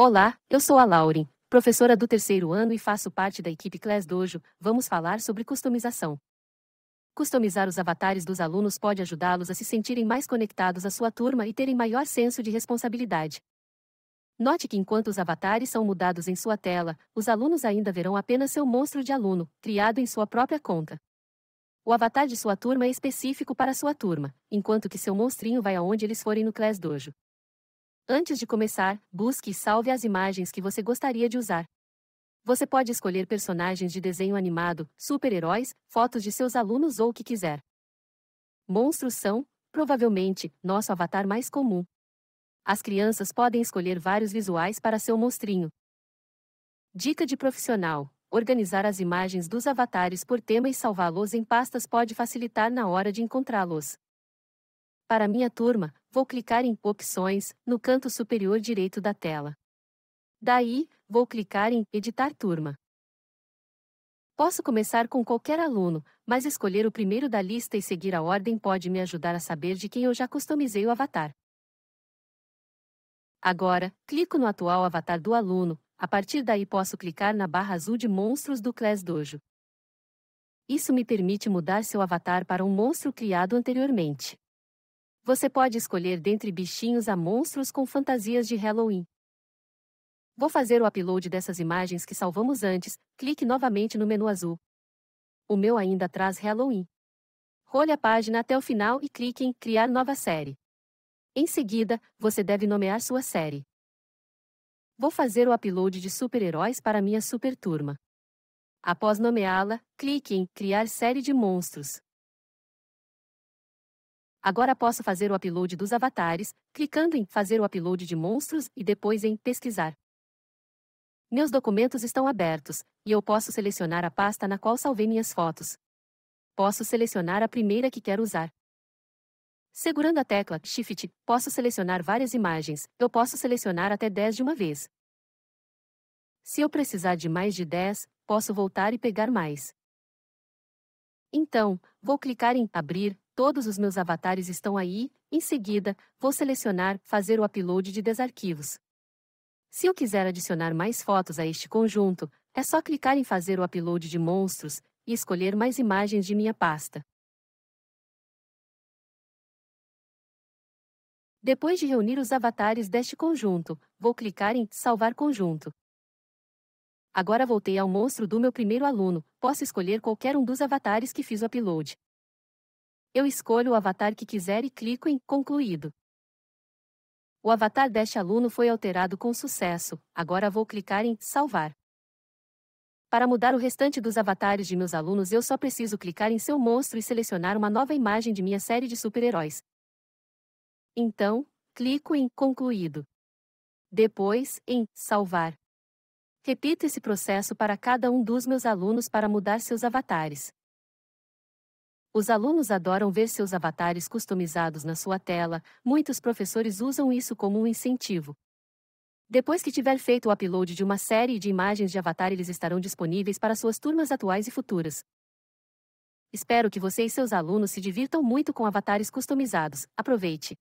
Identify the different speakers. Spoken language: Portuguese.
Speaker 1: Olá, eu sou a Lauren, professora do terceiro ano e faço parte da equipe Class Dojo. Vamos falar sobre customização. Customizar os avatares dos alunos pode ajudá-los a se sentirem mais conectados à sua turma e terem maior senso de responsabilidade. Note que enquanto os avatares são mudados em sua tela, os alunos ainda verão apenas seu monstro de aluno, criado em sua própria conta. O avatar de sua turma é específico para sua turma, enquanto que seu monstrinho vai aonde eles forem no Class Dojo. Antes de começar, busque e salve as imagens que você gostaria de usar. Você pode escolher personagens de desenho animado, super-heróis, fotos de seus alunos ou o que quiser. Monstros são, provavelmente, nosso avatar mais comum. As crianças podem escolher vários visuais para seu monstrinho. Dica de profissional: organizar as imagens dos avatares por tema e salvá-los em pastas pode facilitar na hora de encontrá-los. Para minha turma, vou clicar em Opções, no canto superior direito da tela. Daí, vou clicar em Editar turma. Posso começar com qualquer aluno, mas escolher o primeiro da lista e seguir a ordem pode me ajudar a saber de quem eu já customizei o avatar. Agora, clico no atual avatar do aluno, a partir daí posso clicar na barra azul de monstros do Class Dojo. Isso me permite mudar seu avatar para um monstro criado anteriormente. Você pode escolher dentre bichinhos a monstros com fantasias de Halloween. Vou fazer o upload dessas imagens que salvamos antes, clique novamente no menu azul. O meu ainda traz Halloween. Role a página até o final e clique em Criar nova série. Em seguida, você deve nomear sua série. Vou fazer o upload de super-heróis para minha super turma. Após nomeá-la, clique em Criar série de monstros. Agora posso fazer o upload dos avatares, clicando em Fazer o upload de monstros e depois em Pesquisar. Meus documentos estão abertos, e eu posso selecionar a pasta na qual salvei minhas fotos. Posso selecionar a primeira que quero usar. Segurando a tecla Shift, posso selecionar várias imagens, eu posso selecionar até 10 de uma vez. Se eu precisar de mais de 10, posso voltar e pegar mais. Então, vou clicar em Abrir Todos os meus avatares estão aí, em seguida, vou selecionar Fazer o upload de desarquivos. Se eu quiser adicionar mais fotos a este conjunto, é só clicar em Fazer o upload de monstros e escolher mais imagens de minha pasta. Depois de reunir os avatares deste conjunto, vou clicar em Salvar conjunto. Agora voltei ao monstro do meu primeiro aluno, posso escolher qualquer um dos avatares que fiz o upload. Eu escolho o avatar que quiser e clico em Concluído. O avatar deste aluno foi alterado com sucesso, agora vou clicar em Salvar. Para mudar o restante dos avatares de meus alunos, eu só preciso clicar em seu monstro e selecionar uma nova imagem de minha série de super-heróis. Então, clico em Concluído. Depois, em Salvar. Repito esse processo para cada um dos meus alunos para mudar seus avatares. Os alunos adoram ver seus avatares customizados na sua tela, muitos professores usam isso como um incentivo. Depois que tiver feito o upload de uma série de imagens de avatar, eles estarão disponíveis para suas turmas atuais e futuras. Espero que você e seus alunos se divirtam muito com avatares customizados. Aproveite!